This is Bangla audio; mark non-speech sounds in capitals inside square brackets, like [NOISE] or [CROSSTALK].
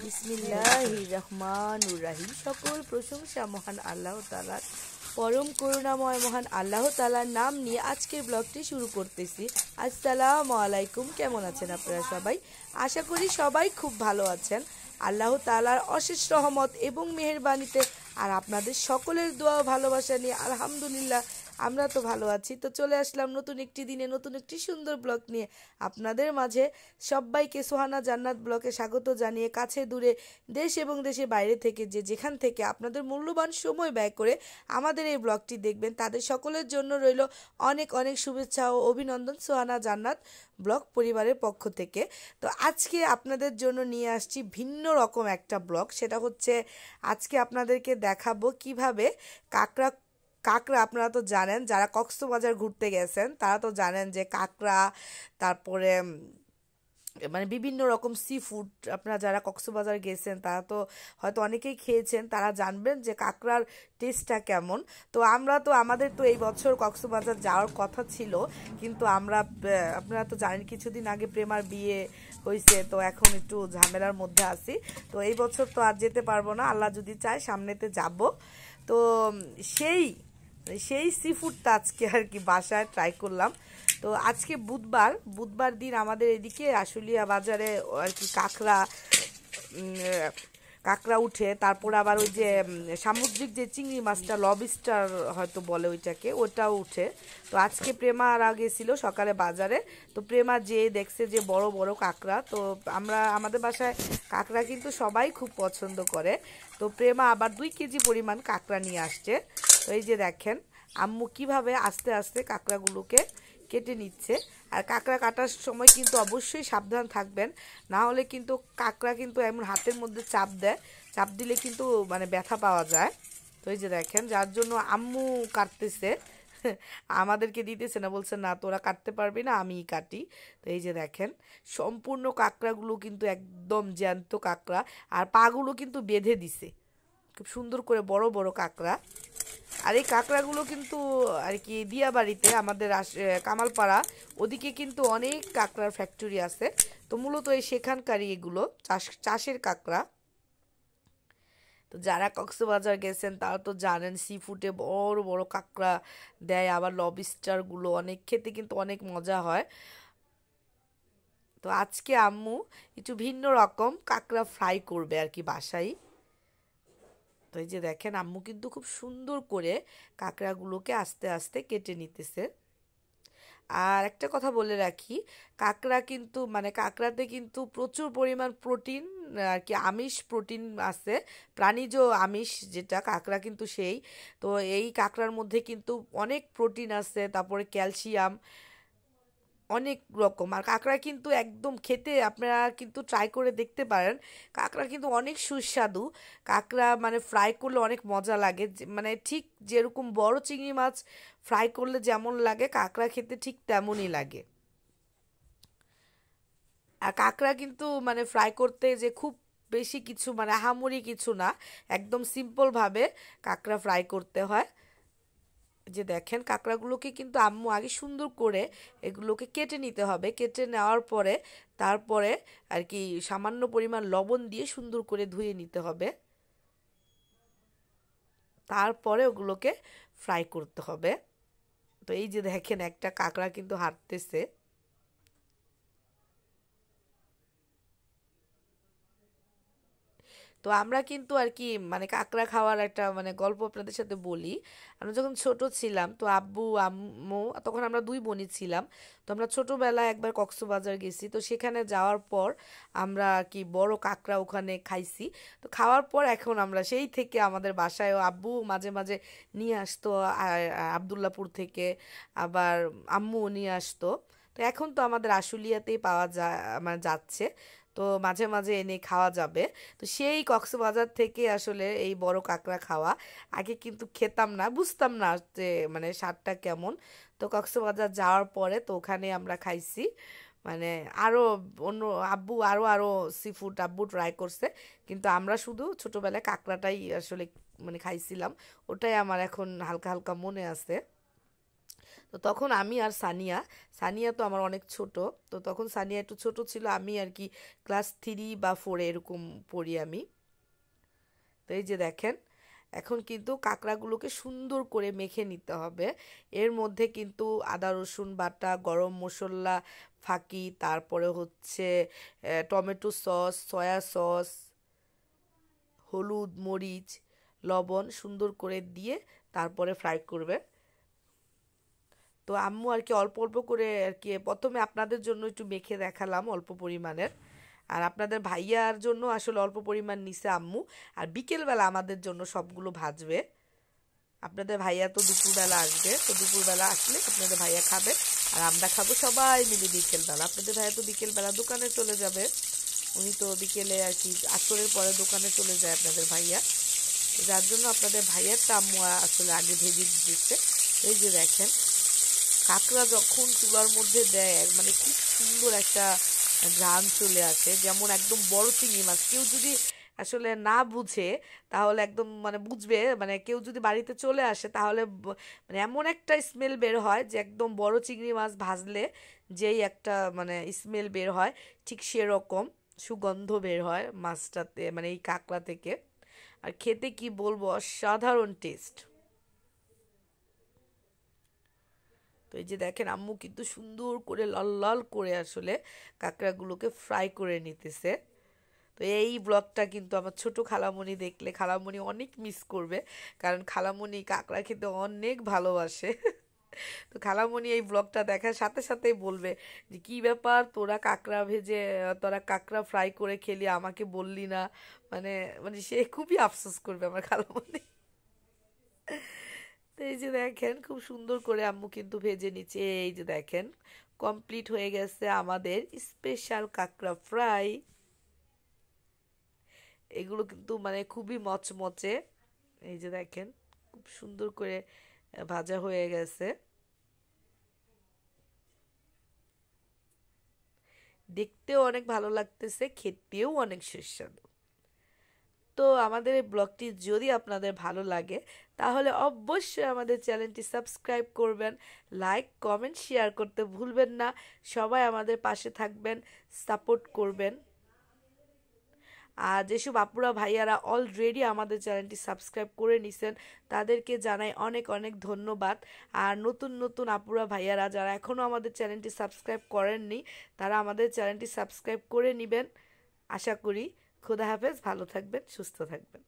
বিসমিল্লাহ রহমান রাহিম সকল প্রশংসা মহান আল্লাহ তালার পরম করুণাময় মহান আল্লাহ তালার নাম নিয়ে আজকের ব্লগটি শুরু করতেছি আসসালাম আলাইকুম কেমন আছেন আপনারা সবাই আশা করি সবাই খুব ভালো আছেন আল্লাহ তালার অশেষ রহমত এবং মেহরবানিতে আর আপনাদের সকলের দোয়া ভালোবাসা নিয়ে আলহামদুলিল্লাহ আমরা তো ভালো আছি তো চলে আসলাম নতুন একটি দিনে নতুন একটি সুন্দর ব্লগ নিয়ে আপনাদের মাঝে সবাইকে সোহানা জান্নাত ব্লকে স্বাগত জানিয়ে কাছে দূরে দেশ এবং দেশে বাইরে থেকে যে যেখান থেকে আপনাদের মূল্যবান সময় ব্যয় করে আমাদের এই ব্লগটি দেখবেন তাদের সকলের জন্য রইল অনেক অনেক শুভেচ্ছা ও অভিনন্দন সোহানা জান্নাত ব্লক পরিবারের পক্ষ থেকে তো আজকে আপনাদের জন্য নিয়ে আসছি ভিন্ন রকম একটা ব্লগ সেটা হচ্ছে আজকে আপনাদেরকে দেখাবো কিভাবে কাঁকড়া কাঁকড়া আপনারা তো জানেন যারা কক্সবাজার ঘুরতে গেছেন তারা তো জানেন যে কাঁকড়া তারপরে মানে বিভিন্ন রকম সি ফুড আপনারা যারা কক্সবাজার গেছেন তারা তো হয়তো অনেকেই খেয়েছেন তারা জানবেন যে কাঁকড়ার টেস্টটা কেমন তো আমরা তো আমাদের তো এই বছর কক্সবাজার যাওয়ার কথা ছিল কিন্তু আমরা আপনারা তো জানেন কিছুদিন আগে প্রেমার বিয়ে হয়েছে তো এখন একটু ঝামেলার মধ্যে আছি তো এই বছর তো আর যেতে পারবো না আল্লাহ যদি চায় সামনেতে যাব তো সেই সেই সি ফুডটা আজকে আর কি বাসায় ট্রাই করলাম তো আজকে বুধবার বুধবার দিন আমাদের এদিকে আশুলিয়া বাজারে আর কি কাঁকড়া কাঁকড়া উঠে তারপর আবার ওই যে সামুদ্রিক যে চিংড়ি মাছটা লবিস্টার হয়তো বলে ওইটাকে ওটাও উঠে তো আজকে প্রেমা আর গেছিল সকালে বাজারে তো প্রেমা যে দেখছে যে বড় বড় কাঁকড়া তো আমরা আমাদের বাসায় কাঁকড়া কিন্তু সবাই খুব পছন্দ করে তো প্রেমা আবার দুই কেজি পরিমাণ কাঁকড়া নিয়ে আসছে এই যে দেখেন আম্মু কিভাবে আস্তে আস্তে কাঁকড়াগুলোকে কেটে নিচ্ছে আর কাঁকড়া কাটার সময় কিন্তু অবশ্যই সাবধান থাকবেন না হলে কিন্তু কাঁকড়া কিন্তু এমন হাতের মধ্যে চাপ দেয় চাপ দিলে কিন্তু মানে ব্যথা পাওয়া যায় তো এই যে দেখেন যার জন্য আম্মু কাটতেছে আমাদেরকে দিতেছে না বলছে না তোরা কাটতে পারবি না আমি কাটি তো এই যে দেখেন সম্পূর্ণ কাঁকড়াগুলো কিন্তু একদম জ্যান্ত কাঁকড়া আর পাগুলো কিন্তু বেঁধে দিছে খুব সুন্দর করে বড় বড় কাঁকড়া আর এই কাঁকড়াগুলো কিন্তু আর কি দিয়াবাড়িতে আমাদের কামালপাড়া ওদিকে কিন্তু অনেক কাঁকড়ার ফ্যাক্টরি আছে তো মূলত এই সেখানকারই এগুলো চাষ চাষের কাঁকড়া তো যারা কক্সবাজার গেছেন তারা তো জানেন সি ফুডে বড় বড় কাঁকড়া দেয় আবার লবিস্টারগুলো অনেক খেতে কিন্তু অনেক মজা হয় তো আজকে আম্মু একটু ভিন্ন রকম কাঁকড়া ফ্রাই করবে আর কি বাসায় তো এই যে দেখেন আম্মু কিন্তু খুব সুন্দর করে কাঁকড়াগুলোকে আস্তে আস্তে কেটে নিতেছে আর একটা কথা বলে রাখি কাঁকড়া কিন্তু মানে কাঁকড়াতে কিন্তু প্রচুর পরিমাণ প্রোটিন আর কি আমিষ প্রোটিন আছে প্রাণীজ আমিষ যেটা কাঁকড়া কিন্তু সেই তো এই কাঁকড়ার মধ্যে কিন্তু অনেক প্রোটিন আছে তারপরে ক্যালসিয়াম অনেক রকম আর কাঁকড়া কিন্তু একদম খেতে আপনারা কিন্তু ট্রাই করে দেখতে পারেন কাঁকড়া কিন্তু অনেক সুস্বাদু কাঁকড়া মানে ফ্রাই করলে অনেক মজা লাগে মানে ঠিক যেরকম বড় চিংড়ি মাছ ফ্রাই করলে যেমন লাগে কাঁকড়া খেতে ঠিক তেমনই লাগে আর কাঁকড়া কিন্তু মানে ফ্রাই করতে যে খুব বেশি কিছু মানে হামুরি কিছু না একদম সিম্পলভাবে কাঁকড়া ফ্রাই করতে হয় যে দেখেন কাঁকড়াগুলোকে কিন্তু আম্মু আগে সুন্দর করে এগুলোকে কেটে নিতে হবে কেটে নেওয়ার পরে তারপরে আর কি সামান্য পরিমাণ লবণ দিয়ে সুন্দর করে ধুয়ে নিতে হবে তারপরে ওগুলোকে ফ্রাই করতে হবে তো এই যে দেখেন একটা কাঁকড়া কিন্তু হাঁটতেছে তো আমরা কিন্তু আর কি মানে কাঁকড়া খাওয়ার একটা মানে গল্প আপনাদের সাথে বলি আমরা যখন ছোট ছিলাম তো আব্বু আম্মু তখন আমরা দুই বোনই ছিলাম তো আমরা ছোটোবেলায় একবার কক্সবাজার গেছি তো সেখানে যাওয়ার পর আমরা আর কি বড় কাঁকড়া ওখানে খাইছি তো খাওয়ার পর এখন আমরা সেই থেকে আমাদের বাসায়ও আব্বু মাঝে মাঝে নিয়ে আসতো আবদুল্লাপুর থেকে আবার আম্মুও নিয়ে আসতো তো এখন তো আমাদের আশুলিয়াতেই পাওয়া যা মানে যাচ্ছে তো মাঝে মাঝে এনে খাওয়া যাবে তো সেই কক্সবাজার থেকে আসলে এই বড় কাঁকড়া খাওয়া আগে কিন্তু খেতাম না বুঝতাম না যে মানে স্বাদটা কেমন তো কক্সবাজার যাওয়ার পরে তো ওখানে আমরা খাইছি মানে আরও অন্য আব্বু আরও আরও সি ফুড আব্বু ট্রাই করছে কিন্তু আমরা শুধু ছোটোবেলায় কাঁকড়াটাই আসলে মানে খাইছিলাম ওটাই আমার এখন হালকা হালকা মনে আছে তো তখন আমি আর সানিয়া সানিয়া তো আমার অনেক ছোট তো তখন সানিয়া একটু ছোট ছিল আমি আর কি ক্লাস থ্রি বা ফোরে এরকম পড়ি আমি তো এই যে দেখেন এখন কিন্তু কাঁকড়াগুলোকে সুন্দর করে মেখে নিতে হবে এর মধ্যে কিন্তু আদা রসুন বাটা গরম মশলা ফাঁকি তারপরে হচ্ছে টমেটো সস সয়া সস হলুদ মরিচ লবণ সুন্দর করে দিয়ে তারপরে ফ্রাই করবে তো আম্মু আর কি অল্প অল্প করে আর কি প্রথমে আপনাদের জন্য একটু মেখে দেখালাম অল্প পরিমাণের আর আপনাদের ভাইয়ার জন্য আসলে অল্প পরিমাণ নিছে আম্মু আর বিকেলবেলা আমাদের জন্য সবগুলো ভাজবে আপনাদের ভাইয়া তো দুপুরবেলা আসবে তো দুপুরবেলা আসলে আপনাদের ভাইয়া খাবে আর আমরা খাবো সবাই মিলে বিকেলবেলা আপনাদের ভাইয়া তো বিকেলবেলা দোকানে চলে যাবে উনি তো বিকেলে আর কি আসরের পরে দোকানে চলে যায় আপনাদের ভাইয়া যার জন্য আপনাদের ভাইয়ার আম্মু আসলে আগে ভেজে দিচ্ছে এই যে দেখেন কাঁকড়া যখন চুলার মধ্যে দেয় মানে খুব সুন্দর একটা ঘ্রাণ চলে আসে যেমন একদম বড় চিংড়ি মাছ কেউ যদি আসলে না বুঝে তাহলে একদম মানে বুঝবে মানে কেউ যদি বাড়িতে চলে আসে তাহলে মানে এমন একটা স্মেল বের হয় যে একদম বড় চিংড়ি মাছ ভাজলে যেই একটা মানে স্মেল বের হয় ঠিক সেরকম সুগন্ধ বের হয় মাছটাতে মানে এই কাঁকড়া থেকে আর খেতে কি বলবো অসাধারণ টেস্ট তো এই যে দেখেন আম্মু কিন্তু সুন্দর করে লাল লাল করে আসলে কাঁকড়াগুলোকে ফ্রাই করে নিতেছে তো এই ব্লগটা কিন্তু আমার ছোট খালামণি দেখলে খালামণি অনেক মিস করবে কারণ খালামণি কাঁকড়া খেতে অনেক ভালোবাসে [LAUGHS] তো খালামণি এই ব্লগটা দেখার সাথে সাথেই বলবে যে কী ব্যাপার তোরা কাঁকড়া ভেজে তোরা কাঁকড়া ফ্রাই করে খেলি আমাকে বললি না মানে মানে সে খুবই আফসোস করবে আমার খালামণি তো এই যে দেখেন খুব সুন্দর করে আম্মু কিন্তু ভেজে নিচ্ছে এই যে দেখেন কমপ্লিট হয়ে গেছে আমাদের স্পেশাল কাঁকড়া ফ্রাই এগুলো কিন্তু মানে খুবই মচমচে এই যে দেখেন খুব সুন্দর করে ভাজা হয়ে গেছে দেখতেও অনেক ভালো লাগতেছে খেতেও অনেক সুস্বাদু তো আমাদের এই ব্লগটি যদি আপনাদের ভালো লাগে তাহলে অবশ্যই আমাদের চ্যানেলটি সাবস্ক্রাইব করবেন লাইক কমেন্ট শেয়ার করতে ভুলবেন না সবাই আমাদের পাশে থাকবেন সাপোর্ট করবেন আর যেসব আপুরা ভাইয়ারা অলরেডি আমাদের চ্যানেলটি সাবস্ক্রাইব করে নিছেন তাদেরকে জানাই অনেক অনেক ধন্যবাদ আর নতুন নতুন আপুরা ভাইয়ারা যারা এখনও আমাদের চ্যানেলটি সাবস্ক্রাইব করেননি তারা আমাদের চ্যানেলটি সাবস্ক্রাইব করে নেবেন আশা করি খোদা হাফেজ ভালো থাকবেন সুস্থ থাকবেন